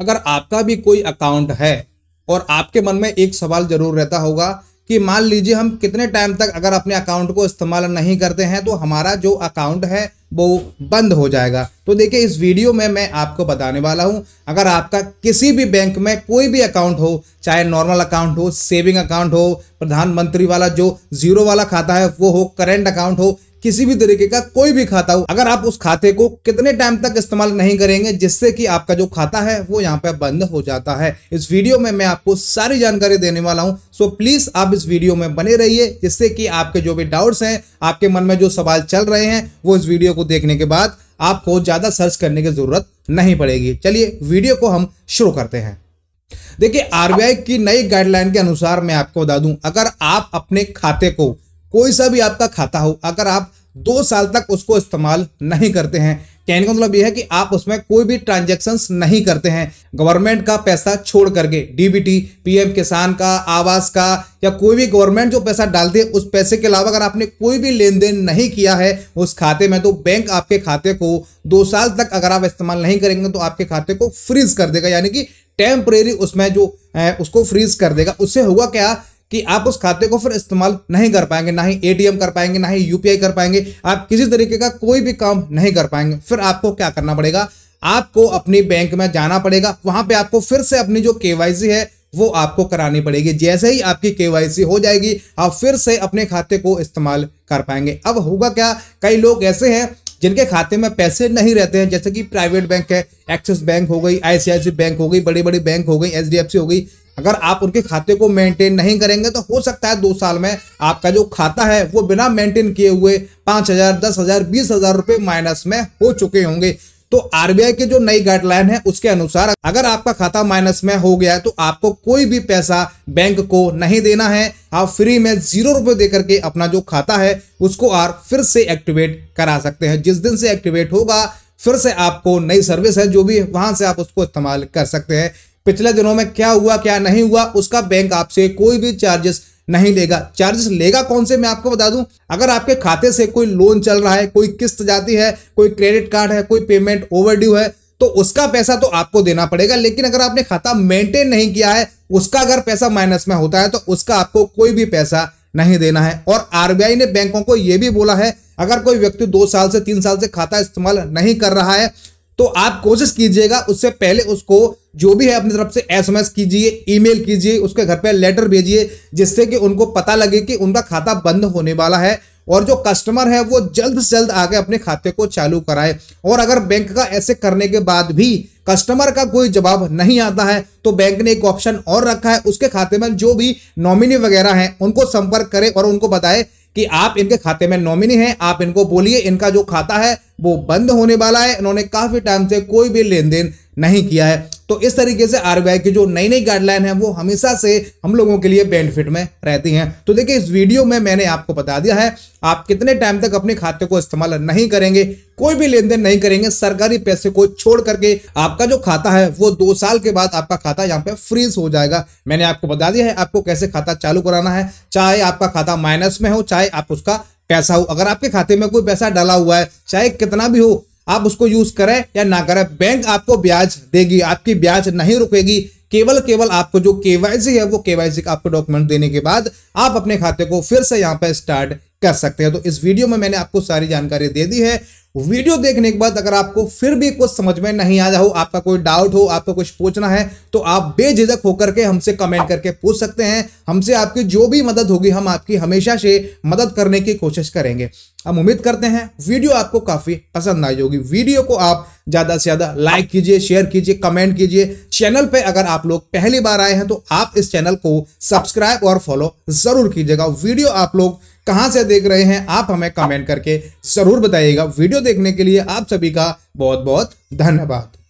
अगर आपका भी कोई अकाउंट है और आपके मन में एक सवाल जरूर रहता होगा कि मान लीजिए हम कितने टाइम तक अगर अपने अकाउंट को इस्तेमाल नहीं करते हैं तो हमारा जो अकाउंट है वो बंद हो जाएगा तो देखिए इस वीडियो में मैं आपको बताने वाला हूं अगर आपका किसी भी बैंक में कोई भी अकाउंट हो चाहे नॉर्मल अकाउंट हो सेविंग अकाउंट हो प्रधानमंत्री वाला जो जीरो वाला खाता है वो हो करेंट अकाउंट हो किसी भी तरीके का कोई भी खाता हो अगर आप उस खाते को कितने टाइम तक इस्तेमाल नहीं करेंगे जिससे कि आपका जो खाता है वो यहाँ पे बंद हो जाता है इस वीडियो में मैं आपको सारी जानकारी देने वाला हूँ सो प्लीज आप इस वीडियो में बने रहिए जिससे कि आपके जो भी डाउट्स हैं आपके मन में जो सवाल चल रहे हैं वो इस वीडियो को देखने के बाद आपको ज्यादा सर्च करने की जरूरत नहीं पड़ेगी चलिए वीडियो को हम शुरू करते हैं देखिए आरबीआई की नई गाइडलाइन के अनुसार मैं आपको बता दूं अगर आप अपने खाते को कोई सा भी आपका खाता हो अगर आप दो साल तक उसको इस्तेमाल नहीं करते हैं कहने का मतलब यह है कि आप उसमें कोई भी ट्रांजेक्शन नहीं करते हैं गवर्नमेंट का पैसा छोड़ करके डीबीटी पीएम किसान का आवास का या कोई भी गवर्नमेंट जो पैसा डालती है उस पैसे के अलावा अगर आपने कोई भी लेन देन नहीं किया है उस खाते में तो बैंक आपके खाते को दो साल तक अगर आप इस्तेमाल नहीं करेंगे तो आपके खाते को फ्रीज कर देगा यानी कि टेम्परेरी उसमें जो उसको फ्रीज कर देगा उससे होगा क्या कि आप उस खाते को फिर इस्तेमाल नहीं कर पाएंगे ना ही एटीएम कर पाएंगे ना ही यूपीआई कर पाएंगे आप किसी तरीके का कोई भी काम नहीं कर पाएंगे फिर आपको क्या करना पड़ेगा आपको अपनी बैंक में जाना पड़ेगा वहां पे आपको फिर से अपनी जो केवाईसी है वो आपको करानी पड़ेगी जैसे ही आपकी केवाईसी हो जाएगी आप फिर से अपने खाते को इस्तेमाल कर पाएंगे अब होगा क्या कई लोग ऐसे हैं जिनके खाते में पैसे नहीं रहते हैं जैसे कि प्राइवेट बैंक है एक्सिस बैंक हो गई आईसीआईसी बैंक हो गई बड़ी बड़ी बैंक हो गई एच हो गई अगर आप उनके खाते को मेंटेन नहीं करेंगे तो हो सकता है दो साल में आपका जो खाता है वो बिना मेंटेन किए हुए पाँच हज़ार दस हज़ार बीस हज़ार रुपये माइनस में हो चुके होंगे तो आरबीआई के जो नई गाइडलाइन है उसके अनुसार अगर आपका खाता माइनस में हो गया है तो आपको कोई भी पैसा बैंक को नहीं देना है आप फ्री में जीरो रुपए देकर के अपना जो खाता है उसको आप फिर से एक्टिवेट करा सकते हैं जिस दिन से एक्टिवेट होगा फिर से आपको नई सर्विस है जो भी वहां से आप उसको इस्तेमाल कर सकते हैं पिछले दिनों में क्या हुआ क्या नहीं हुआ उसका बैंक आपसे कोई भी चार्जेस नहीं लेगा चार्जेस लेगा कौन से मैं आपको बता दूं अगर आपके खाते से कोई लोन चल रहा है कोई किस्त जाती है कोई क्रेडिट कार्ड है कोई पेमेंट ओवरड्यू है तो उसका पैसा तो आपको देना पड़ेगा लेकिन अगर आपने खाता मेंटेन नहीं किया है उसका अगर पैसा माइनस में होता है तो उसका आपको कोई भी पैसा नहीं देना है और आरबीआई ने बैंकों को यह भी बोला है अगर कोई व्यक्ति दो साल से तीन साल से खाता इस्तेमाल नहीं कर रहा है तो आप कोशिश कीजिएगा उससे पहले उसको जो भी है अपनी तरफ से एसएमएस कीजिए ईमेल कीजिए उसके घर पे लेटर भेजिए जिससे कि उनको पता लगे कि उनका खाता बंद होने वाला है और जो कस्टमर है वो जल्द से जल्द आके अपने खाते को चालू कराए और अगर बैंक का ऐसे करने के बाद भी कस्टमर का कोई जवाब नहीं आता है तो बैंक ने एक ऑप्शन और रखा है उसके खाते में जो भी नॉमिनी वगैरह हैं उनको संपर्क करें और उनको बताए कि आप इनके खाते में नॉमिनी हैं आप इनको बोलिए इनका जो खाता है वो बंद होने वाला है इन्होंने काफी टाइम से कोई भी लेन देन नहीं किया है तो इस तरीके से आरबीआई की जो नई नई गाइडलाइन है वो हमेशा से हम लोगों के लिए बेनिफिट में रहती हैं तो देखिए इस वीडियो में मैंने आपको बता दिया है आप कितने टाइम तक अपने खाते को इस्तेमाल नहीं करेंगे कोई भी लेन देन नहीं करेंगे सरकारी पैसे को छोड़ करके आपका जो खाता है वो दो साल के बाद आपका खाता यहाँ पे फ्रीज हो जाएगा मैंने आपको बता दिया है आपको कैसे खाता चालू कराना है चाहे आपका खाता माइनस में हो चाहे आप उसका पैसा हो अगर आपके खाते में कोई पैसा डाला हुआ है चाहे कितना भी हो आप उसको यूज करें या ना करें बैंक आपको ब्याज देगी आपकी ब्याज नहीं रुकेगी केवल केवल आपको जो केवाईसी है वो केवाईसी का आपको डॉक्यूमेंट देने के बाद आप अपने खाते को फिर से यहाँ पर स्टार्ट कर सकते हैं तो इस वीडियो में मैंने आपको सारी जानकारी दे दी है वीडियो देखने के बाद अगर आपको फिर भी कुछ समझ में नहीं आया हो आपका कोई डाउट हो आपका कुछ पूछना है तो आप बेझिझक होकर के हमसे कमेंट करके पूछ सकते हैं हमसे आपकी जो भी मदद होगी हम आपकी हमेशा से मदद करने की कोशिश करेंगे हम उम्मीद करते हैं वीडियो आपको काफ़ी पसंद आई होगी वीडियो को आप ज़्यादा से ज़्यादा लाइक कीजिए शेयर कीजिए कमेंट कीजिए चैनल पर अगर आप लोग पहली बार आए हैं तो आप इस चैनल को सब्सक्राइब और फॉलो ज़रूर कीजिएगा वीडियो आप लोग कहां से देख रहे हैं आप हमें कमेंट करके जरूर बताइएगा वीडियो देखने के लिए आप सभी का बहुत बहुत धन्यवाद